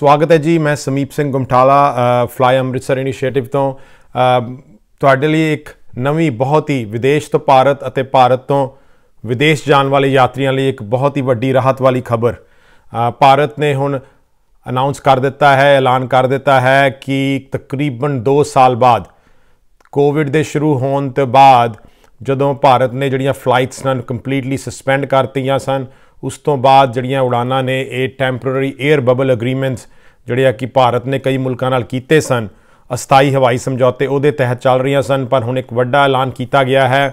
ਸਵਾਗਤ ਹੈ ਜੀ ਮੈਂ ਸਮੀਪ ਸਿੰਘ ਗੁਮਟਾਲਾ ਫਲਾਈ ਅੰਮ੍ਰਿਤਸਰ ਇਨੀਸ਼ੀਏਟਿਵ ਤੋਂ ਤੁਹਾਡੇ ਲਈ ਇੱਕ ਨਵੀਂ ਬਹੁਤ ਹੀ ਵਿਦੇਸ਼ ਤੋਂ ਭਾਰਤ ਅਤੇ ਭਾਰਤ ਤੋਂ ਵਿਦੇਸ਼ ਜਾਣ ਵਾਲੇ ਯਾਤਰੀਆਂ ਲਈ ਇੱਕ ਬਹੁਤ ਹੀ ਵੱਡੀ ਰਾਹਤ ਵਾਲੀ ਖਬਰ ਭਾਰਤ ਨੇ ਹੁਣ ਅਨਾਉਂਸ ਕਰ ਦਿੱਤਾ ਹੈ ਐਲਾਨ ਕਰ ਦਿੱਤਾ ਹੈ ਕਿ ਤਕਰੀਬਨ 2 ਸਾਲ ਬਾਅਦ ਕੋਵਿਡ ਦੇ ਸ਼ੁਰੂ ਹੋਣ ਤੋਂ ਬਾਅਦ ਜਦੋਂ ਭਾਰਤ ਨੇ ਜਿਹੜੀਆਂ ਫਲਾਈਟਸ ਨੂੰ ਕੰਪਲੀਟਲੀ ਸਸਪੈਂਡ ਕਰਤੀਆਂ ਸਨ ਉਸ ਤੋਂ ਬਾਅਦ ਜਿਹੜੀਆਂ ਉਡਾਨਾਂ ਨੇ ਇਹ ਟੈਂਪਰੇਰੀ 에ਅਰ ਬਬਲ ਅਗਰੀਮੈਂਟਸ ਜਿਹੜੇ ਆ ਕਿ ਭਾਰਤ ਨੇ ਕਈ ਮੁਲਕਾਂ ਨਾਲ ਕੀਤੇ ਸਨ ਅਸਥਾਈ ਹਵਾਈ ਸਮਝੌਤੇ ਉਹਦੇ ਤਹਿਤ ਚੱਲ ਰਹੀਆਂ ਸਨ ਪਰ ਹੁਣ ਇੱਕ ਵੱਡਾ ਐਲਾਨ ਕੀਤਾ ਗਿਆ ਹੈ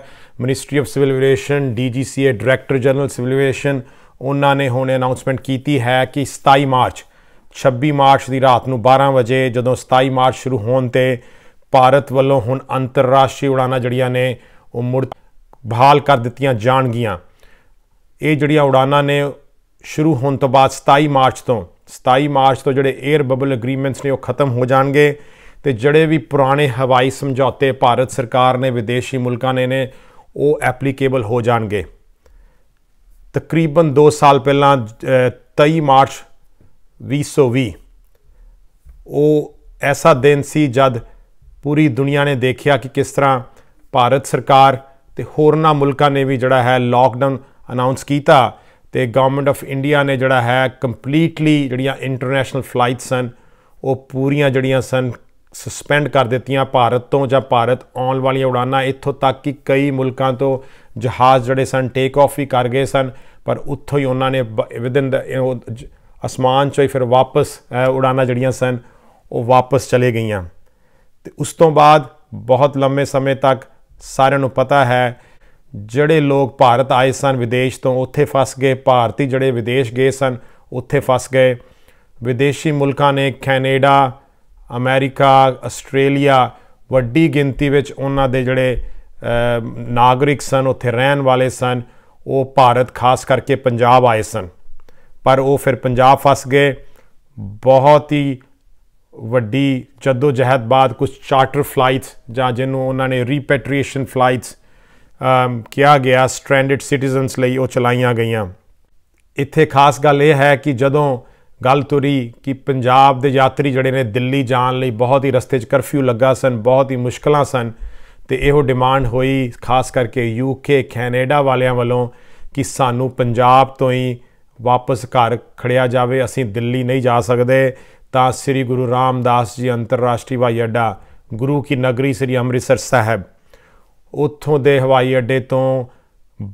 ministry of civil aviation DGCA director general civil aviation ਉਹਨਾਂ ਨੇ ਹੁਣ ਅਨਾਉਂਸਮੈਂਟ ਕੀਤੀ ਹੈ ਕਿ 27 ਮਾਰਚ 26 ਮਾਰਚ ਦੀ ਰਾਤ ਨੂੰ 12 ਵਜੇ ਜਦੋਂ 27 ਮਾਰਚ ਸ਼ੁਰੂ ਹੋਣ ਤੇ ਭਾਰਤ ਵੱਲੋਂ ਹੁਣ ਅੰਤਰਰਾਸ਼ਟਰੀ ਉਡਾਨਾਂ ਜਿਹੜੀਆਂ ਨੇ ਉਹ ਮੁੜ ਬਹਾਲ ਕਰ ਦਿੱਤੀਆਂ ਜਾਣਗੀਆਂ ਇਹ ਜਿਹੜੀਆਂ ਉਡਾਨਾਂ ਨੇ ਸ਼ੁਰੂ ਹੋਣ ਤੋਂ ਬਾਅਦ 27 ਮਾਰਚ ਤੋਂ 27 ਮਾਰਚ ਤੋਂ ਜਿਹੜੇ 에ਅਰ ਬਬਲ ਐਗਰੀਮੈਂਟਸ ਨੇ ਉਹ ਖਤਮ ਹੋ ਜਾਣਗੇ ਤੇ ਜਿਹੜੇ ਵੀ ਪੁਰਾਣੇ ਹਵਾਈ ਸਮਝੌਤੇ ਭਾਰਤ ਸਰਕਾਰ ਨੇ ਵਿਦੇਸ਼ੀ ਮੁਲਕਾਂ ਨੇ ਨੇ ਉਹ ਐਪਲੀਕੇਬਲ ਹੋ ਜਾਣਗੇ ਤਕਰੀਬਨ 2 ਸਾਲ ਪਹਿਲਾਂ 23 ਮਾਰਚ 2020 ਉਹ ਐਸਾ ਦਿਨ ਸੀ ਜਦ ਪੂਰੀ ਦੁਨੀਆ ਨੇ ਦੇਖਿਆ ਕਿ ਕਿਸ ਤਰ੍ਹਾਂ ਭਾਰਤ ਸਰਕਾਰ ਤੇ ਹੋਰਨਾਂ ਮੁਲਕਾਂ ਨੇ ਵੀ ਜਿਹੜਾ ਹੈ ਲਾਕਡਾਊਨ ਅਨਾਉਂਸ ਕੀਤਾ ਤੇ ਗਵਰਨਮੈਂਟ ਆਫ ਇੰਡੀਆ ਨੇ ਜਿਹੜਾ ਹੈ ਕੰਪਲੀਟਲੀ ਜਿਹੜੀਆਂ ਇੰਟਰਨੈਸ਼ਨਲ ਫਲਾਈਟਸ ਸਨ ਉਹ ਪੂਰੀਆਂ ਜਿਹੜੀਆਂ ਸਨ ਸਸਪੈਂਡ ਕਰ ਦਿੱਤੀਆਂ ਭਾਰਤ ਤੋਂ ਜਾਂ ਭਾਰਤ ਆਉਣ ਵਾਲੀਆਂ ਉਡਾਨਾਂ ਇੱਥੋਂ ਤੱਕ ਕਿ ਕਈ ਮੁਲਕਾਂ ਤੋਂ ਜਹਾਜ਼ ਜਿਹੜੇ ਸਨ ਟੇਕ ਆਫ ਵੀ ਕਰ ਗਏ ਸਨ ਪਰ ਉੱਥੋਂ ਹੀ ਉਹਨਾਂ ਨੇ ਵਿਦਨ ਅਸਮਾਨ ਚੋਂ ਫਿਰ ਵਾਪਸ ਉਡਾਨਾਂ ਜਿਹੜੀਆਂ ਸਨ ਉਹ ਵਾਪਸ ਚਲੇ ਗਈਆਂ ਤੇ ਉਸ ਤੋਂ ਬਾਅਦ ਬਹੁਤ ਲੰਮੇ ਸਮੇਂ ਤੱਕ ਸਾਰਿਆਂ ਨੂੰ ਪਤਾ ਹੈ ਜਿਹੜੇ ਲੋਕ ਭਾਰਤ ਆਏ ਸਨ ਵਿਦੇਸ਼ ਤੋਂ ਉੱਥੇ ਫਸ ਗਏ ਭਾਰਤੀ ਜਿਹੜੇ ਵਿਦੇਸ਼ ਗਏ ਸਨ ਉੱਥੇ ਫਸ ਗਏ ਵਿਦੇਸ਼ੀ ਮੁਲਕਾਂ ਨੇ ਕੈਨੇਡਾ ਅਮਰੀਕਾ ਆਸਟ੍ਰੇਲੀਆ ਵੱਡੀ ਗਿਣਤੀ ਵਿੱਚ ਉਹਨਾਂ ਦੇ ਜਿਹੜੇ ਨਾਗਰਿਕ ਸਨ ਉੱਥੇ ਰਹਿਣ ਵਾਲੇ ਸਨ ਉਹ ਭਾਰਤ ਖਾਸ ਕਰਕੇ ਪੰਜਾਬ ਆਏ ਸਨ ਪਰ ਉਹ ਫਿਰ ਪੰਜਾਬ ਫਸ ਗਏ ਬਹੁਤ ਹੀ ਵੱਡੀ ਜਹਦ ਬਾਅਦ ਕੁਝ ਚਾਰਟਰ ਫਲਾਈਟਸ ਜਾਂ ਜਿਹਨੂੰ ਉਹਨਾਂ ਨੇ ਰੀਪੈਟਰੀਏਸ਼ਨ ਫਲਾਈਟਸ ਕਿਹਾ ਗਿਆ ਸਟ੍ਰੈਂਡਡ ਸਿਟੀਜ਼ਨਸ ਲਈ ਉਹ ਚਲਾਈਆਂ ਗਈਆਂ ਇੱਥੇ ਖਾਸ ਗੱਲ ਇਹ ਹੈ ਕਿ ਜਦੋਂ ਗੱਲ ਤੁਰੀ ਕਿ ਪੰਜਾਬ ਦੇ ਯਾਤਰੀ ਜਿਹੜੇ ਨੇ ਦਿੱਲੀ ਜਾਣ ਲਈ ਬਹੁਤ ਹੀ ਰਸਤੇ 'ਚ ਕਰਫਿਊ ਲੱਗਾ ਸਨ ਬਹੁਤ ਹੀ ਮੁਸ਼ਕਲਾਂ ਸਨ ਤੇ ਇਹੋ ਡਿਮਾਂਡ ਹੋਈ ਖਾਸ ਕਰਕੇ ਯੂਕੇ ਕੈਨੇਡਾ ਵਾਲਿਆਂ ਵੱਲੋਂ ਕਿ ਸਾਨੂੰ ਪੰਜਾਬ ਤੋਂ ਹੀ ਵਾਪਸ ਘਰ ਖੜਿਆ ਜਾਵੇ ਅਸੀਂ ਦਿੱਲੀ ਨਹੀਂ ਜਾ ਸਕਦੇ ਤਾਂ ਸ੍ਰੀ ਗੁਰੂ ਰਾਮਦਾਸ ਜੀ ਅੰਤਰਰਾਸ਼ਟਰੀ ਵਾਇਡਾ ਗੁਰੂ ਕੀ ਨਗਰੀ ਸ੍ਰੀ ਅੰਮ੍ਰਿਤਸਰ ਸਾਹਿਬ ਉੱਥੋਂ ਦੇ ਹਵਾਈ ਅੱਡੇ ਤੋਂ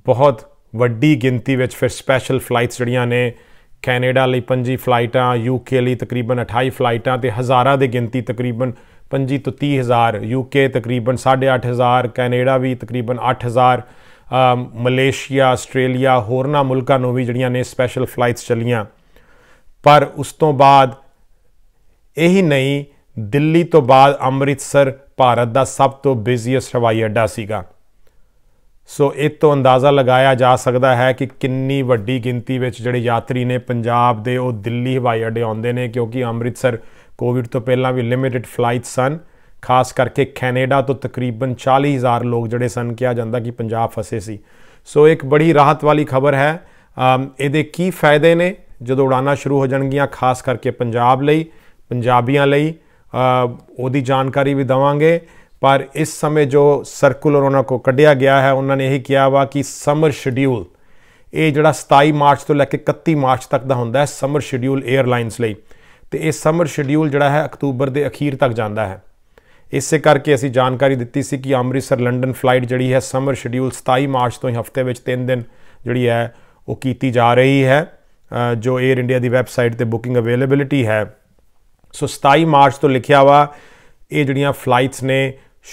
ਬਹੁਤ ਵੱਡੀ ਗਿਣਤੀ ਵਿੱਚ ਫਿਰ ਸਪੈਸ਼ਲ ਫਲਾਈਟਸ ਜਿਹੜੀਆਂ ਨੇ ਕੈਨੇਡਾ ਲਈ 25 ਫਲਾਈਟਾਂ ਯੂਕੇ ਲਈ ਤਕਰੀਬਨ 28 ਫਲਾਈਟਾਂ ਤੇ ਹਜ਼ਾਰਾਂ ਦੇ ਗਿਣਤੀ ਤਕਰੀਬਨ 25 ਤੋਂ 30 ਹਜ਼ਾਰ ਯੂਕੇ ਤਕਰੀਬਨ 8.5000 ਕੈਨੇਡਾ ਵੀ ਤਕਰੀਬਨ 8000 ਮਲੇਸ਼ੀਆ ਆਸਟ੍ਰੇਲੀਆ ਹੋਰਨਾ ਮੁਲਕਾਂ ਨੂੰ ਵੀ ਜਿਹੜੀਆਂ ਨੇ ਸਪੈਸ਼ਲ ਫਲਾਈਟਸ ਚੱਲੀਆਂ ਪਰ ਉਸ ਤੋਂ ਬਾਅਦ ਇਹੀ ਨਹੀਂ ਦਿੱਲੀ ਤੋਂ ਬਾਅਦ ਅੰਮ੍ਰਿਤਸਰ ਭਾਰਤ ਦਾ ਸਭ ਤੋਂ ਬਿਜ਼ੀਐਸਟ ਹਵਾਈ ਅੱਡਾ ਸੀਗਾ ਸੋ ਇਹ ਤੋਂ ਅੰਦਾਜ਼ਾ ਲਗਾਇਆ ਜਾ ਸਕਦਾ ਹੈ ਕਿ ਕਿੰਨੀ ਵੱਡੀ ਗਿਣਤੀ ਵਿੱਚ ਜਿਹੜੇ ਯਾਤਰੀ ਨੇ ਪੰਜਾਬ ਦੇ ਉਹ ਦਿੱਲੀ ਹਵਾਈ ਅੱਡੇ ਆਉਂਦੇ ਨੇ ਕਿਉਂਕਿ ਅੰਮ੍ਰਿਤਸਰ ਕੋਵਿਡ ਤੋਂ ਪਹਿਲਾਂ ਵੀ ਲਿਮਿਟਿਡ ਫਲਾਈਟਸ ਸਨ ਖਾਸ ਕਰਕੇ ਕੈਨੇਡਾ ਤੋਂ ਤਕਰੀਬਨ 40000 ਲੋਕ ਜਿਹੜੇ ਸਨ ਕਿਹਾ ਜਾਂਦਾ ਕਿ ਪੰਜਾਬ ਫਸੇ ਸੀ ਸੋ ਇੱਕ ਬੜੀ ਰਾਹਤ ਵਾਲੀ ਖਬਰ ਹੈ ਇਹਦੇ ਕੀ ਫਾਇਦੇ ਨੇ ਜਦੋਂ ਉਡਾਨਾਂ ਸ਼ੁਰੂ ਹੋ ਜਾਣਗੀਆਂ ਖਾਸ ਕਰਕੇ ਪੰਜਾਬ ਲਈ ਪੰਜਾਬੀਆਂ ਲਈ ਉਹਦੀ ਜਾਣਕਾਰੀ ਵੀ ਦਵਾਂਗੇ ਪਰ ਇਸ ਸਮੇਂ ਜੋ ਸਰਕੂਲਰ ਉਹਨਾਂ ਕੋ ਕੱਢਿਆ ਗਿਆ ਹੈ ਉਹਨਾਂ ਨੇ ਇਹ ਕਿਹਾ ਵਾ ਕਿ ਸਮਰ ਸ਼ਡਿਊਲ ਇਹ ਜਿਹੜਾ 27 ਮਾਰਚ ਤੋਂ ਲੈ ਕੇ 31 ਮਾਰਚ ਤੱਕ ਦਾ ਹੁੰਦਾ ਹੈ ਸਮਰ ਸ਼ਡਿਊਲ 에ਅਰਲਾਈਨਸ ਲਈ ਤੇ ਇਹ ਸਮਰ ਸ਼ਡਿਊਲ ਜਿਹੜਾ ਹੈ ਅਕਤੂਬਰ ਦੇ ਅਖੀਰ ਤੱਕ ਜਾਂਦਾ ਹੈ ਇਸੇ ਕਰਕੇ ਅਸੀਂ ਜਾਣਕਾਰੀ ਦਿੱਤੀ ਸੀ ਕਿ ਅੰਮ੍ਰਿਤਸਰ ਲੰਡਨ ਫਲਾਈਟ ਜਿਹੜੀ ਹੈ ਸਮਰ ਸ਼ਡਿਊਲ 27 ਮਾਰਚ ਤੋਂ ਹੀ ਹਫਤੇ ਵਿੱਚ 3 ਦਿਨ ਜਿਹੜੀ ਹੈ ਉਹ ਕੀਤੀ ਜਾ ਰਹੀ ਹੈ ਜੋ 에ਅਰ ਇੰਡੀਆ ਦੀ ਵੈਬਸਾਈਟ ਤੇ ਬੁਕਿੰਗ ਅਵੇਲੇਬਿਲਿਟੀ ਹੈ ਸੋ 27 ਮਾਰਚ ਤੋਂ ਲਿਖਿਆ ਵਾ ਇਹ ਜਿਹੜੀਆਂ ਫਲਾਈਟਸ ਨੇ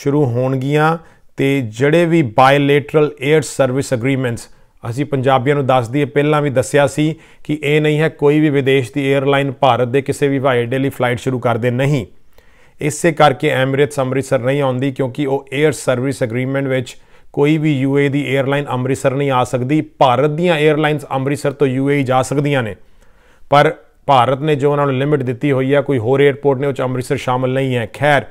ਸ਼ੁਰੂ ਹੋਣਗੀਆਂ ਤੇ ਜਿਹੜੇ ਵੀ ਬਾਇਲੇਟਰਲ 에ਅਰ ਸਰਵਿਸ ਐਗਰੀਮੈਂਟਸ ਅਸੀਂ ਪੰਜਾਬੀਆਂ ਨੂੰ ਦੱਸ ਦਈਏ ਪਹਿਲਾਂ ਵੀ ਦੱਸਿਆ ਸੀ ਕਿ ਇਹ ਨਹੀਂ ਹੈ ਕੋਈ ਵੀ ਵਿਦੇਸ਼ ਦੀ 에ਅਰਲਾਈਨ ਭਾਰਤ ਦੇ ਕਿਸੇ ਵੀ ਹਵਾਈ ਅੱਡੇ ਲਈ ਫਲਾਈਟ ਸ਼ੁਰੂ ਕਰਦੇ ਨਹੀਂ ਇਸੇ ਕਰਕੇ ਐਮਰੇਟਸ ਅੰਮ੍ਰਿਤਸਰ ਨਹੀਂ ਆਉਂਦੀ ਕਿਉਂਕਿ ਉਹ 에ਅਰ ਸਰਵਿਸ ਐਗਰੀਮੈਂਟ ਵਿੱਚ ਕੋਈ ਵੀ ਯੂਏ ਦੀ 에ਅਰਲਾਈਨ ਅੰਮ੍ਰਿਤਸਰ ਨਹੀਂ ਆ ਸਕਦੀ ਭਾਰਤ ਦੀਆਂ 에ਅਰਲਾਈਨਸ ਅੰਮ੍ਰਿਤਸਰ ਤੋਂ ਯੂਏ ਜਾ ਸਕਦੀਆਂ ਨੇ ਪਰ ਭਾਰਤ ਨੇ ਜੋ ਉਹਨਾਂ ਨੂੰ ਲਿਮਿਟ ਦਿੱਤੀ ਹੋਈ ਹੈ ਕੋਈ ਹੋਰ 에어ਪੋਰਟ ਨੇ ਉਹ ਚ ਅੰਮ੍ਰਿਤਸਰ ਸ਼ਾਮਲ ਨਹੀਂ ਹੈ ਖੈਰ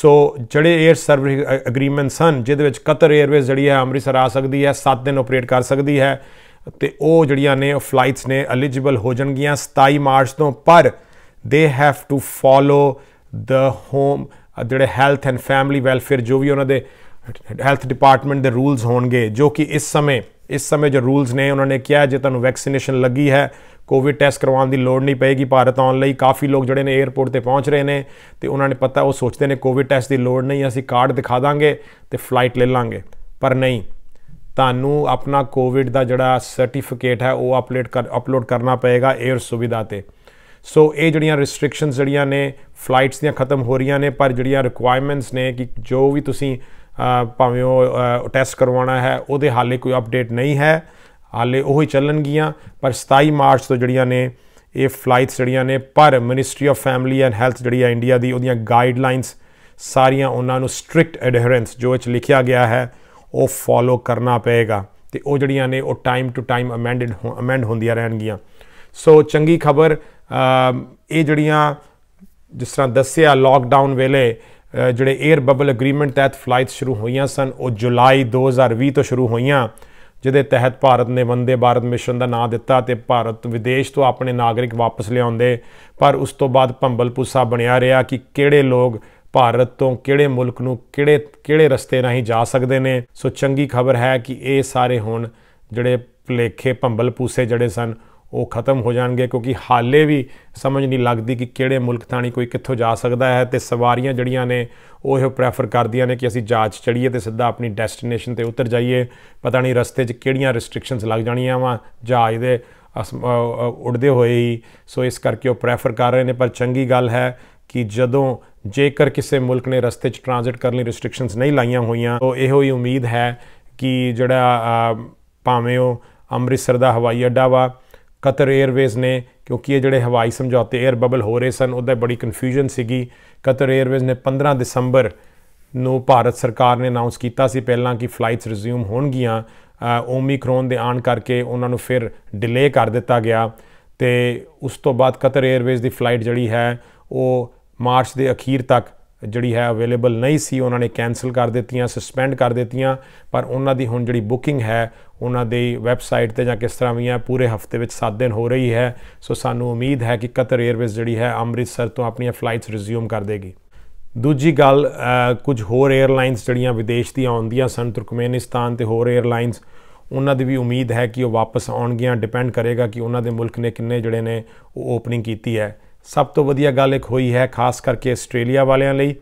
ਸੋ ਜਿਹੜੇ 에ਅਰ ਸਰਵਿਸ ਐਗਰੀਮੈਂਟਸ ਹਨ ਜਿਹਦੇ ਵਿੱਚ ਕਤਰ 에ਅਰਵੇਜ਼ ਜਿਹੜੀ ਹੈ ਅੰਮ੍ਰਿਤਸਰ ਆ ਸਕਦੀ ਹੈ 7 ਦਿਨ ਆਪਰੇਟ ਕਰ ਸਕਦੀ ਹੈ ਤੇ ਉਹ ਜਿਹੜੀਆਂ ਨੇ ਫਲਾਈਟਸ ਨੇ ਐਲੀਜੀਬਲ ਹੋ ਜਾਣਗੀਆਂ 27 ਮਾਰਚ ਤੋਂ ਪਰ they have to follow the home ਜਿਹੜੇ ਹੈਲਥ ਐਂਡ ਫੈਮਿਲੀ ਵੈਲਫੇਅਰ ਜੋ ਵੀ ਉਹਨਾਂ ਦੇ ਹੈਲਥ ਡਿਪਾਰਟਮੈਂਟ ਦੇ ਰੂਲਸ ਹੋਣਗੇ ਜੋ ਕਿ ਇਸ ਸਮੇਂ ਇਸ ਸਮੇਂ ਜੋ ਰੂਲਸ ਨੇ ਉਹਨਾਂ ਨੇ ਕਿਹਾ ਜੇ ਤੁਹਾਨੂੰ ਵੈਕਸੀਨੇਸ਼ਨ ਲੱਗੀ ਹੈ ਕੋਵਿਡ ਟੈਸਟ ਕਰਵਾਉਣ ਦੀ ਲੋੜ ਨਹੀਂ ਪਏਗੀ ਭਾਰਤ ਆਉਣ ਲਈ ਕਾਫੀ ਲੋਕ ਜਿਹੜੇ ਨੇ 에어ਪੋਰਟ ਤੇ ਪਹੁੰਚ ਰਹੇ ਨੇ ਤੇ ਉਹਨਾਂ ਨੇ ਪਤਾ ਉਹ ਸੋਚਦੇ ਨੇ ਕੋਵਿਡ ਟੈਸਟ ਦੀ ਲੋੜ ਨਹੀਂ ਅਸੀਂ ਕਾਰਡ ਦਿਖਾ ਦਾਂਗੇ ਤੇ ਫਲਾਈਟ ਲੈ ਲਾਂਗੇ ਪਰ ਨਹੀਂ ਤੁਹਾਨੂੰ ਆਪਣਾ ਕੋਵਿਡ ਦਾ ਜਿਹੜਾ ਸਰਟੀਫਿਕੇਟ ਹੈ ਉਹ ਅਪਲੋਡ ਕਰ ਅਪਲੋਡ ਕਰਨਾ ਪਏਗਾ 에ਅਰ ਸੁਵਿਧਾ ਤੇ ਸੋ ਇਹ ਜਿਹੜੀਆਂ ਰੈਸਟ੍ਰਿਕਸ਼ਨਸ ਜਿਹੜੀਆਂ ਨੇ ਫਲਾਈਟਸ ਦੀਆਂ ਖਤਮ ਹੋ ਰਹੀਆਂ ਨੇ ਪਰ ਜਿਹੜੀਆਂ ਰਿਕੁਆਇਰਮੈਂਟਸ ਨੇ ਕਿ ਜੋ ਵੀ ਤੁਸੀਂ ਭਾਵੇਂ ਉਹ ਟੈਸਟ ਕਰਵਾਉਣਾ ਹੈ ਉਹਦੇ ਹਾਲੇ ਕੋਈ ਅਪਡੇਟ ਨਹੀਂ ਹੈ ਹਾਲੇ ਉਹ ਹੀ ਚੱਲਣਗੀਆਂ ਪਰ 27 ਮਾਰਚ ਤੋਂ ਜਿਹੜੀਆਂ ਨੇ ਇਹ ਫਲਾਈਟਸ ਜਿਹੜੀਆਂ ਨੇ ਪਰ ministry of family and health ਜਿਹੜੀ ਆ ਇੰਡੀਆ ਦੀ ਉਹਦੀਆਂ ਗਾਈਡਲਾਈਨਸ ਸਾਰੀਆਂ ਉਹਨਾਂ ਨੂੰ ਸਟ੍ਰਿਕਟ ਐਡਹਰੈਂਸ ਜੋ ਵਿੱਚ ਲਿਖਿਆ ਗਿਆ ਹੈ ਉਹ ਫਾਲੋ ਕਰਨਾ ਪਏਗਾ ਤੇ ਉਹ ਜਿਹੜੀਆਂ ਨੇ ਉਹ time to time amended amend ਹੁੰਦੀਆਂ ਰਹਿਣਗੀਆਂ ਸੋ ਚੰਗੀ ਖਬਰ ਇਹ ਜਿਹੜੀਆਂ ਜਿਸ ਤਰ੍ਹਾਂ ਦੱਸਿਆ ਲਾਕਡਾਊਨ ਵੇਲੇ ਜਿਹੜੇ 에ਅਰ ਬਬਲ ਐਗਰੀਮੈਂਟ ਤਹਿਤ ਫਲਾਈਟਸ ਸ਼ੁਰੂ ਹੋਈਆਂ ਸਨ ਉਹ ਜੁਲਾਈ 2020 ਤੋਂ ਸ਼ੁਰੂ ਹੋਈਆਂ ਜਿਹਦੇ ਤਹਿਤ ਭਾਰਤ ਨੇ ਵੰਦੇ ਭਾਰਤ ਮਿਸ਼ਨ ਦਾ ਨਾਮ ਦਿੱਤਾ ਤੇ ਭਾਰਤ ਵਿਦੇਸ਼ ਤੋਂ ਆਪਣੇ ਨਾਗਰਿਕ ਵਾਪਸ ਲਿਆਉਂਦੇ ਪਰ ਉਸ ਤੋਂ ਬਾਅਦ ਭੰਬਲ ਪੁੱਸਾ ਬਣਿਆ ਰਿਹਾ ਕਿ ਕਿਹੜੇ ਲੋਕ ਭਾਰਤ ਤੋਂ ਕਿਹੜੇ ਮੁਲਕ ਨੂੰ ਕਿਹੜੇ ਕਿਹੜੇ ਰਸਤੇ ਨਹੀਂ ਜਾ ਸਕਦੇ ਨੇ ਸੋ ਚੰਗੀ ਖਬਰ ਹੈ ਕਿ ਇਹ ਸਾਰੇ ਹੁਣ ਜਿਹੜੇ ਭਲੇਖੇ ਭੰਬਲ ਪੂਸੇ ਜਿਹੜੇ ਸਨ ਉਹ ਖਤਮ ਹੋ ਜਾਣਗੇ ਕਿਉਂਕਿ ਹਾਲੇ ਵੀ ਸਮਝ ਨਹੀਂ ਲੱਗਦੀ ਕਿ ਕਿਹੜੇ ਮੁਲਕ ਤਾਣੀ ਕੋਈ ਕਿੱਥੋਂ ਜਾ ਸਕਦਾ ਹੈ ਤੇ ਸਵਾਰੀਆਂ ਜਿਹੜੀਆਂ ਨੇ ਉਹ ਇਹ ਪ੍ਰੈਫਰ ਕਰਦੀਆਂ ਨੇ ਕਿ ਅਸੀਂ ਜਾਜ ਚੜੀਏ ਤੇ ਸਿੱਧਾ ਆਪਣੀ ਡੈਸਟੀਨੇਸ਼ਨ ਤੇ ਉਤਰ ਜਾਈਏ ਪਤਾ ਨਹੀਂ ਰਸਤੇ 'ਚ ਕਿਹੜੀਆਂ ਰੈਸਟ੍ਰਿਕਸ਼ਨਸ ਲੱਗ ਜਾਣੀਆਂ ਵਾ ਜਾਜ ਦੇ ਉੜਦੇ ਹੋਏ ਹੀ ਸੋ ਇਸ ਕਰਕੇ ਉਹ ਪ੍ਰੈਫਰ ਕਰ ਰਹੇ ਨੇ ਪਰ ਚੰਗੀ ਗੱਲ ਹੈ ਕਿ ਜਦੋਂ ਜੇਕਰ ਕਿਸੇ ਮੁਲਕ ਨੇ ਰਸਤੇ 'ਚ ਟ੍ਰਾਂਜ਼ਿਟ ਕਰਨ ਲਈ ਰੈਸਟ੍ਰਿਕਸ਼ਨਸ ਨਹੀਂ ਲਾਈਆਂ ਹੋਈਆਂ ਤਾਂ ਇਹੋ ਹੀ ਉਮੀਦ ਹੈ ਕਿ ਜਿਹੜਾ ਭਾਵੇਂ ਉਹ ਅੰਮ੍ਰਿਤਸਰ ਦਾ ਹਵਾਈ ਅੱਡਾ ਵਾ ਕਤਰ 에ਅਰਵੇਜ਼ ਨੇ ਕਿਉਂਕਿ ਇਹ ਜਿਹੜੇ ਹਵਾਈ ਸਮਝੌਤੇ 에ਅਰ ਬਬਲ ਹੋ ਰਹੇ ਸਨ ਉਹਦਾ ਬੜੀ ਕਨਫਿਊਜ਼ਨ ਸੀਗੀ ਕਤਰ 에ਅਰਵੇਜ਼ ਨੇ 15 ਦਸੰਬਰ ਨੂੰ ਭਾਰਤ ਸਰਕਾਰ ਨੇ ਅਨਾਉਂਸ ਕੀਤਾ ਸੀ ਪਹਿਲਾਂ ਕਿ ਫਲਾਈਟਸ ਰਿਜ਼ਿਊਮ ਹੋਣਗੀਆਂ ਓਮਿਕਰੋਨ ਦੇ ਆਣ ਕਰਕੇ ਉਹਨਾਂ ਨੂੰ ਫਿਰ ਡਿਲੇ ਕਰ ਦਿੱਤਾ ਗਿਆ ਤੇ ਉਸ ਤੋਂ ਬਾਅਦ ਕਤਰ 에ਅਰਵੇਜ਼ ਦੀ ਫਲਾਈਟ ਜਿਹੜੀ ਹੈ ਉਹ ਮਾਰਚ ਦੇ ਅਖੀਰ ਤੱਕ ਜਿਹੜੀ ਹੈ ਅਵੇਲੇਬਲ ਨਹੀਂ ਸੀ ਉਹਨਾਂ ਨੇ ਕੈਨਸਲ ਕਰ ਦਿੱਤੀਆਂ ਸਸਪੈਂਡ ਕਰ ਦਿੱਤੀਆਂ ਪਰ ਉਹਨਾਂ ਦੀ ਹੁਣ ਜਿਹੜੀ ਬੁਕਿੰਗ ਹੈ ਉਹਨਾਂ ਦੀ ਵੈਬਸਾਈਟ ਤੇ ਜਾਂ ਕਿਸ ਤਰ੍ਹਾਂ ਵੀ ਹੈ ਪੂਰੇ ਹਫਤੇ ਵਿੱਚ 7 ਦਿਨ ਹੋ ਰਹੀ ਹੈ ਸੋ ਸਾਨੂੰ ਉਮੀਦ ਹੈ ਕਿ ਕਤਰ 에ਅਰਵੇਜ਼ ਜਿਹੜੀ ਹੈ ਅੰਮ੍ਰਿਤਸਰ ਤੋਂ ਆਪਣੀਆਂ ਫਲਾਈਟਸ ਰਿਜ਼ਿਊਮ ਕਰ ਦੇਗੀ ਦੂਜੀ ਗੱਲ ਕੁਝ ਹੋਰ 에ਅਰਲਾਈਨਸ ਜਿਹੜੀਆਂ ਵਿਦੇਸ਼ ਦੀਆਂ ਆਉਂਦੀਆਂ ਸਨ ਤੁਰਕਮੇਨਿਸਤਾਨ ਤੇ ਹੋਰ 에ਅਰਲਾਈਨਸ ਉਹਨਾਂ ਦੀ ਵੀ ਉਮੀਦ ਹੈ ਕਿ ਉਹ ਵਾਪਸ ਆਉਣਗੀਆਂ ਡਿਪੈਂਡ ਕਰੇਗਾ ਕਿ ਉਹਨਾਂ ਦੇ ਮੁਲਕ ਨੇ ਕਿੰਨੇ ਜਿਹੜੇ ਨੇ ਉਹ ਓਪਨਿੰਗ ਕੀਤੀ ਹੈ ਸਭ ਤੋਂ ਵਧੀਆ ਗੱਲ ਇੱਕ ਹੋਈ ਹੈ ਖਾਸ ਕਰਕੇ ਆਸਟ੍ਰੇਲੀਆ ਵਾਲਿਆਂ ਲਈ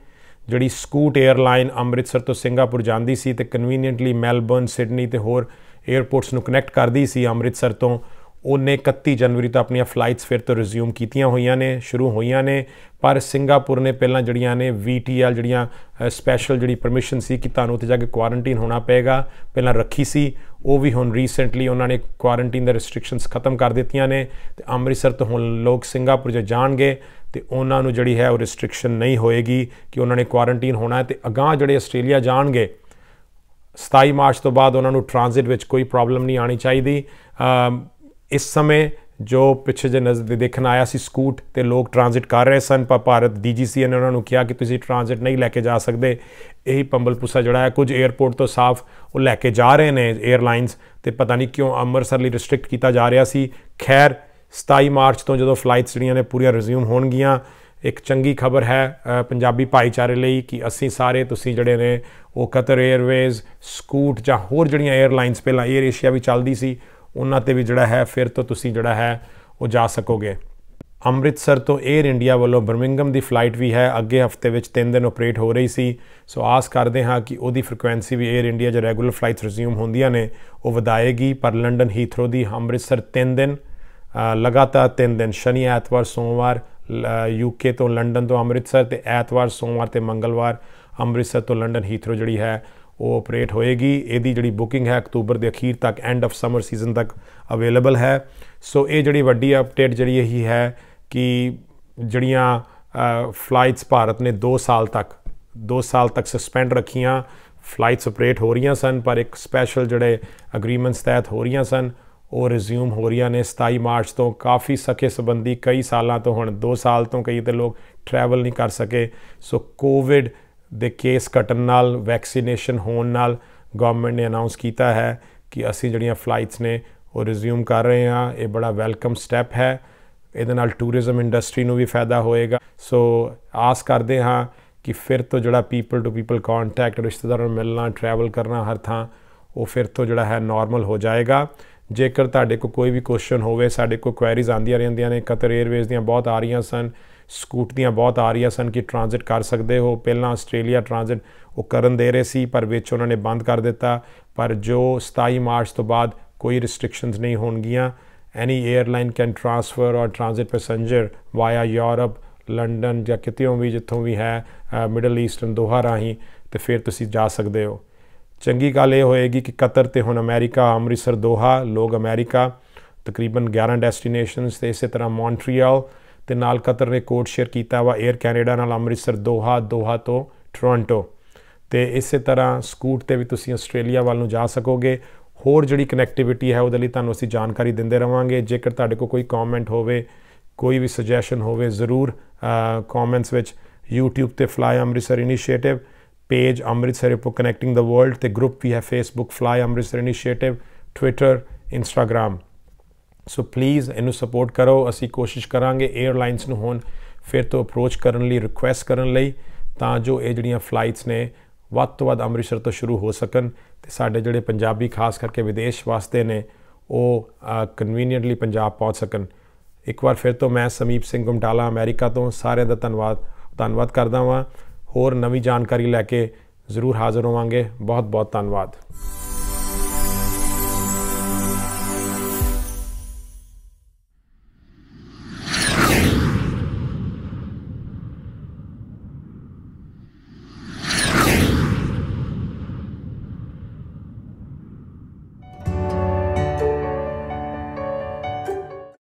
ਜਿਹੜੀ ਸਕੂਟ 에ਅਰਲਾਈਨ ਅੰਮ੍ਰਿਤਸਰ ਤੋਂ ਸਿੰਗਾਪੁਰ ਜਾਂਦੀ ਸੀ ਤੇ ਕਨਵੀਨੀਐਂਟਲੀ ਮੈਲਬੌਰਨ ਸਿਡਨੀ ਤੇ ਹੋਰ ਏਅਰਪੋਰਟਸ ਨੂੰ ਕਨੈਕਟ ਕਰਦੀ ਸੀ ਅੰਮ੍ਰਿਤਸਰ ਤੋਂ ਉਹਨੇ 31 ਜਨਵਰੀ ਤੋਂ ਆਪਣੀਆਂ ਫਲਾਈਟਸ ਫਿਰ ਤੋਂ ਰਿਜ਼ਿਊਮ ਕੀਤੀਆਂ ਹੋਈਆਂ ਨੇ ਸ਼ੁਰੂ ਹੋਈਆਂ ਨੇ ਪਰ ਸਿੰਗਾਪੁਰ ਨੇ ਪਹਿਲਾਂ ਜਿਹੜੀਆਂ ਨੇ VTL ਜਿਹੜੀਆਂ ਸਪੈਸ਼ਲ ਜਿਹੜੀ ਪਰਮਿਸ਼ਨ ਸੀ ਕਿ ਤੁਹਾਨੂੰ ਉੱਥੇ ਜਾ ਕੇ ਕੁਆਰੰਟਾਈਨ ਹੋਣਾ ਪਏਗਾ ਪਹਿਲਾਂ ਰੱਖੀ ਸੀ ਉਹ ਵੀ ਹੁਣ ਰੀਸੈਂਟਲੀ ਉਹਨਾਂ ਨੇ ਕੁਆਰੰਟਾਈਨ ਦੇ ਰੈਸਟ੍ਰਿਕਸ਼ਨਸ ਖਤਮ ਕਰ ਦਿੱਤੀਆਂ ਨੇ ਤੇ ਅੰਮ੍ਰਿਤਸਰ ਤੋਂ ਹੁਣ ਲੋਕ ਸਿੰਗਾਪੁਰ ਜਾ ਜਾਣਗੇ ਤੇ ਉਹਨਾਂ ਨੂੰ ਜਿਹੜੀ ਹੈ ਉਹ ਰੈਸਟ੍ਰਿਕਸ਼ਨ ਨਹੀਂ ਹੋਏਗੀ ਕਿ ਉਹਨਾਂ ਨੇ ਕੁਆਰੰਟਾਈਨ ਹੋਣਾ ਹੈ ਤੇ ਅਗਾਹ ਜਿਹੜੇ ਆਸਟ੍ਰੇਲੀਆ ਜਾਣਗੇ 27 ਮਾਰਚ ਤੋਂ ਬਾਅਦ ਉਹਨਾਂ ਨੂੰ ਟ੍ਰਾਂਜ਼ਿਟ ਵਿੱਚ ਕੋਈ ਪ੍ਰੋਬਲਮ ਨਹੀਂ ਆਣੀ ਚਾਹੀਦੀ ਇਸ ਸਮੇਂ ਜੋ ਪਿੱਛੇ ਜੇ ਨਜ਼ਰ ਦੇਖਣ ਆਇਆ ਸੀ ਸਕੂਟ ਤੇ ਲੋਕ ਟ੍ਰਾਂਜ਼ਿਟ ਕਰ ਰਹੇ ਸਨ ਪਰ ਭਾਰਤ ਡੀਜੀਸੀ ਨੇ ਉਹਨਾਂ ਨੂੰ ਕਿਹਾ ਕਿ ਤੁਸੀਂ ਟ੍ਰਾਂਜ਼ਿਟ ਨਹੀਂ ਲੈ ਕੇ ਜਾ ਸਕਦੇ ਇਹ ਪੰਬਲਪੁਸਾ ਜਿਹੜਾ ਹੈ ਕੁਝ 에어ਪੋਰਟ ਤੋਂ ਸਾਫ਼ ਉਹ ਲੈ ਕੇ ਜਾ ਰਹੇ ਨੇ 에ਅਰਲਾਈਨਸ ਤੇ ਪਤਾ ਨਹੀਂ ਕਿਉਂ ਅੰਮ੍ਰਿਤਸਰ ਲਈ ਰਿਸਟ੍ਰਿਕਟ ਕੀਤਾ ਜਾ ਰਿਹਾ ਸੀ ਖੈਰ 27 ਮਾਰਚ ਤੋਂ ਜਦੋਂ ਫਲਾਈਟਸ ਜਿਹੜੀਆਂ ਨੇ ਪੂਰੀਆਂ ਰਿਜ਼ਿਊਮ ਹੋਣਗੀਆਂ ਇੱਕ ਚੰਗੀ ਖਬਰ ਹੈ ਪੰਜਾਬੀ ਭਾਈਚਾਰੇ ਲਈ ਕਿ ਅਸੀਂ ਸਾਰੇ ਤੁਸੀਂ ਜਿਹੜੇ ਨੇ ਉਹ ਕਤਰ 에ਅਰਵੇਜ਼ ਸਕੂਟ ਜਾਂ ਹੋਰ ਜਿਹੜੀਆਂ 에ਅਰਲਾਈਨਸ ਪਹਿਲਾਂ 에ਅਰ ਏਸ਼ੀਆ ਵੀ ਚੱਲਦੀ ਸੀ ਉਹਨਾਂ ਤੇ ਵੀ ਜਿਹੜਾ ਹੈ ਫਿਰ ਤੋਂ ਤੁਸੀਂ ਜਿਹੜਾ ਹੈ ਉਹ ਜਾ ਸਕੋਗੇ ਅੰਮ੍ਰਿਤਸਰ ਤੋਂ 에ਅਰ ਇੰਡੀਆ ਵੱਲੋਂ ਬਰਮਿੰਗਮ ਦੀ ਫਲਾਈਟ ਵੀ ਹੈ ਅੱਗੇ ਹਫਤੇ ਵਿੱਚ 3 ਦਿਨ ਆਪਰੇਟ ਹੋ ਰਹੀ ਸੀ ਸੋ ਆਸ ਕਰਦੇ ਹਾਂ ਕਿ ਉਹਦੀ ਫ੍ਰੀਕੁਐਂਸੀ ਵੀ 에ਅਰ ਇੰਡੀਆ ਜੋ ਰੈਗੂਲਰ ਫਲਾਈਟਸ ਰਿਜ਼ਿਊਮ ਹੁੰਦੀਆਂ ਨੇ ਉਹ ਵਧਾਏਗੀ ਪਰ ਲੰਡਨ ਹੀਥਰੋ ਦੀ ਅੰਮ੍ਰਿਤਸਰ 3 ਦਿਨ ਲਗਾਤਾਰ 3 ਦਿਨ ਸ਼ਨੀ ਐਤਵਾਰ ਸੋਮਵਾਰ ਯੂਕੇ ਤੋਂ ਲੰਡਨ ਤੋਂ ਅੰਮ੍ਰਿਤਸਰ ਤੇ ਐਤਵਾਰ ਸੋਮਵਾਰ ਤੇ ਮੰਗਲਵਾਰ ਅੰਮ੍ਰਿਤਸਰ ਤੋਂ ਲੰਡਨ ਹੀਥਰੋ ਜਿਹੜੀ ਹੈ ਉਹ ਆਪਰੇਟ ਹੋਏਗੀ ਇਹਦੀ ਜਿਹੜੀ ਬੁਕਿੰਗ ਹੈ ਅਕਤੂਬਰ ਦੇ ਅਖੀਰ ਤੱਕ ਐਂਡ ਆਫ ਸਮਰ ਸੀਜ਼ਨ ਤੱਕ ਅਵੇਲੇਬਲ ਹੈ ਸੋ ਇਹ ਜਿਹੜੀ ਵੱਡੀ ਅਪਡੇਟ ਜਿਹੜੀ ਇਹੀ ਹੈ ਕਿ ਜਿਹੜੀਆਂ ਫਲਾਈਟਸ ਭਾਰਤ ਨੇ 2 ਸਾਲ ਤੱਕ 2 ਸਾਲ ਤੱਕ ਸਸਪੈਂਡ ਰੱਖੀਆਂ ਫਲਾਈਟਸ ਆਪਰੇਟ ਹੋ ਰਹੀਆਂ ਸਨ ਪਰ ਇੱਕ ਸਪੈਸ਼ਲ ਜਿਹੜੇ ਅਗਰੀਮੈਂਟਸ ਤਹਿਤ ਹੋ ਰਹੀਆਂ ਸਨ ਉਹ ਰਿਜ਼ਿਊਮ ਹੋ ਰਹੀਆਂ ਨੇ 27 ਮਾਰਚ ਤੋਂ ਕਾਫੀ ਸਕੇ ਸੰਬੰਧੀ ਕਈ ਸਾਲਾਂ ਤੋਂ ਹੁਣ 2 ਸਾਲ ਤੋਂ ਕਈ ਤੇ ਲੋਕ ਟਰੈਵਲ ਨਹੀਂ ਕਰ ਸਕੇ ਸੋ ਕੋਵਿਡ ਦੇ ਕੇਸ ਘਟਣ ਨਾਲ ਵੈਕਸੀਨੇਸ਼ਨ ਹੋਣ ਨਾਲ ਗਵਰਨਮੈਂਟ ਨੇ ਅਨਾਉਂਸ ਕੀਤਾ ਹੈ ਕਿ ਅਸੀਂ ਜਿਹੜੀਆਂ ਫਲਾਈਟਸ ਨੇ ਉਹ ਰਿਜ਼ਿਊਮ ਕਰ ਰਹੇ ਹਾਂ ਇਹ ਬੜਾ ਵੈਲਕਮ ਸਟੈਪ ਹੈ ਇਹਦੇ ਨਾਲ ਟੂਰਿਜ਼ਮ ਇੰਡਸਟਰੀ ਨੂੰ ਵੀ ਫਾਇਦਾ ਹੋਏਗਾ ਸੋ ਆਸ ਕਰਦੇ ਹਾਂ ਕਿ ਫਿਰ ਤੋਂ ਜਿਹੜਾ ਪੀਪਲ ਟੂ ਪੀਪਲ ਕੰਟੈਕਟ ਰਿਸ਼ਤੇਦਾਰਾਂ ਨੂੰ ਮਿਲਣਾ ਟਰੈਵਲ ਕਰਨਾ ਹਰ ਥਾਂ ਉਹ ਫਿਰ ਤੋਂ ਜਿਹੜਾ ਹੈ ਨਾਰਮਲ ਹੋ ਜਾਏਗਾ ਜੇਕਰ ਤੁਹਾਡੇ ਕੋ ਕੋਈ ਵੀ ਕੁਐਸਚਨ ਹੋਵੇ ਸਾਡੇ ਕੋ ਕੁਐਰੀਜ਼ ਆਂਦੀਆਂ ਰਹਿੰਦੀਆਂ ਨੇ ਕਤਰ 에ਅਰਵੇਜ਼ ਦੀਆਂ ਬਹੁਤ ਆ ਰਹੀਆਂ ਸਨ ਸਕੂਟ ਦੀਆਂ ਬਹੁਤ ਆ ਰਹੀਆਂ ਸਨ ਕਿ ਟ੍ਰਾਂਜ਼ਿਟ ਕਰ ਸਕਦੇ ਹੋ ਪਹਿਲਾਂ ਆਸਟ੍ਰੇਲੀਆ ਟ੍ਰਾਂਜ਼ਿਟ ਉਹ ਕਰਨ ਦੇ ਰਹੇ ਸੀ ਪਰ ਵਿੱਚ ਉਹਨਾਂ ਨੇ ਬੰਦ ਕਰ ਦਿੱਤਾ ਪਰ ਜੋ 27 ਮਾਰਚ ਤੋਂ ਬਾਅਦ ਕੋਈ ਰੈਸਟ੍ਰਿਕਸ਼ਨਸ ਨਹੀਂ ਹੋਣਗੀਆਂ any airline can transfer or transit passenger via Europe London ਜਾਂ ਕਿਤੇ ਵੀ ਜਿੱਥੋਂ ਵੀ ਹੈ ਮਿਡਲ ਈਸਟਰਨ ਦੋਹਾ ਰਾਹੀਂ ਤੇ ਫਿਰ ਤੁਸੀਂ ਜਾ ਸਕਦੇ ਹੋ ਚੰਗੀ ਗੱਲ ਇਹ ਹੋਏਗੀ ਕਿ ਕਤਰ ਤੇ ਹੁਣ ਅਮਰੀਕਾ ਅੰਮ੍ਰਿਤਸਰ ਦੋਹਾ ਲੋਕ ਅਮਰੀਕਾ ਤਕਰੀਬਨ 11 ਡੈਸਟੀਨੇਸ਼ਨਸ ਤੇ ਇਸੇ ਤਰ੍ਹਾਂ ਮੌਂਟਰੀਅਲ ਤੇ ਨਾਲ ਕਤਰ ਨੇ ਕੋਡ ਸ਼ੇਅਰ ਕੀਤਾ ਵਾ 에ਅਰ ਕੈਨੇਡਾ ਨਾਲ ਅੰਮ੍ਰਿਤਸਰ ਦੋਹਾ ਦੋਹਾ ਤੋਂ ਟੋਰਾਂਟੋ ਤੇ ਇਸੇ ਤਰ੍ਹਾਂ ਸਕੂਟ ਤੇ ਵੀ ਤੁਸੀਂ ਆਸਟ੍ਰੇਲੀਆ ਵੱਲ ਨੂੰ ਜਾ ਸਕੋਗੇ ਹੋਰ ਜਿਹੜੀ ਕਨੈਕਟੀਵਿਟੀ ਹੈ ਉਹਦੇ ਲਈ ਤੁਹਾਨੂੰ ਅਸੀਂ ਜਾਣਕਾਰੀ ਦਿੰਦੇ ਰਵਾਂਗੇ ਜੇਕਰ ਤੁਹਾਡੇ ਕੋਲ ਕੋਈ ਕਮੈਂਟ ਹੋਵੇ ਕੋਈ ਵੀ ਸੁਜੈਸ਼ਨ ਹੋਵੇ ਜ਼ਰੂਰ ਕਮੈਂਟਸ ਵਿੱਚ YouTube ਤੇ fly Amritsar initiative page Amritsar Repo Connecting the World, the group we have Facebook Fly Amritsar Initiative, Twitter, Instagram. So please ਇਹਨੂੰ ਸਪੋਰਟ ਕਰੋ ਅਸੀਂ ਕੋਸ਼ਿਸ਼ ਕਰਾਂਗੇ 에ਅਰਲਾਈਨਸ ਨੂੰ ਹੁਣ ਫਿਰ ਤੋਂ ਅਪਰੋਚ ਕਰਨ ਲਈ ਰਿਕੁਐਸਟ ਕਰਨ ਲਈ ਤਾਂ ਜੋ ਇਹ ਜਿਹੜੀਆਂ ਫਲਾਈਟਸ ਨੇ ਵੱਧ ਤੋਂ ਵੱਧ ਅੰਮ੍ਰਿਤਸਰ ਤੋਂ ਸ਼ੁਰੂ ਹੋ ਸਕਣ ਤੇ ਸਾਡੇ ਜਿਹੜੇ ਪੰਜਾਬੀ ਖਾਸ ਕਰਕੇ ਵਿਦੇਸ਼ ਵਾਸਤੇ ਨੇ ਉਹ ਕਨਵੀਨੀਅੰਟਲੀ ਪੰਜਾਬ ਪਹੁੰਚ ਸਕਣ ਇੱਕ ਵਾਰ ਫਿਰ ਤੋਂ ਮੈਂ ਸਮੀਪ ਸਿੰਘ ਗੁਮਟਾਲਾ ਅਮਰੀਕਾ ਤੋਂ ਸਾਰਿਆਂ ਦਾ ਧੰਨਵਾਦ ਧੰਨਵਾਦ ਕਰਦਾ ਹਾਂ ਹੋਰ ਨਵੀਂ ਜਾਣਕਾਰੀ ਲੈ ਕੇ ਜ਼ਰੂਰ ਹਾਜ਼ਰ ਹੋਵਾਂਗੇ ਬਹੁਤ ਬਹੁਤ ਧੰਨਵਾਦ